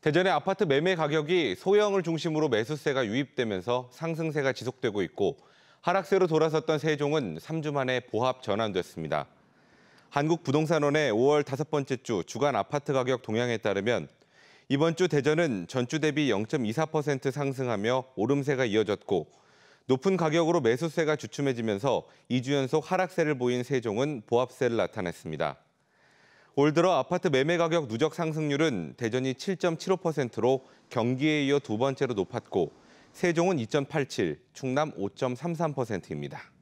대전의 아파트 매매 가격이 소형을 중심으로 매수세가 유입되면서 상승세가 지속되고 있고 하락세로 돌아섰던 세종은 3주 만에 보합 전환됐습니다. 한국부동산원의 5월 다섯 번째 주 주간 아파트 가격 동향에 따르면 이번 주 대전은 전주 대비 0.24% 상승하며 오름세가 이어졌고 높은 가격으로 매수세가 주춤해지면서 2주 연속 하락세를 보인 세종은 보합세를 나타냈습니다. 올 들어 아파트 매매 가격 누적 상승률은 대전이 7.75%로 경기에 이어 두 번째로 높았고 세종은 2.87, 충남 5.33%입니다.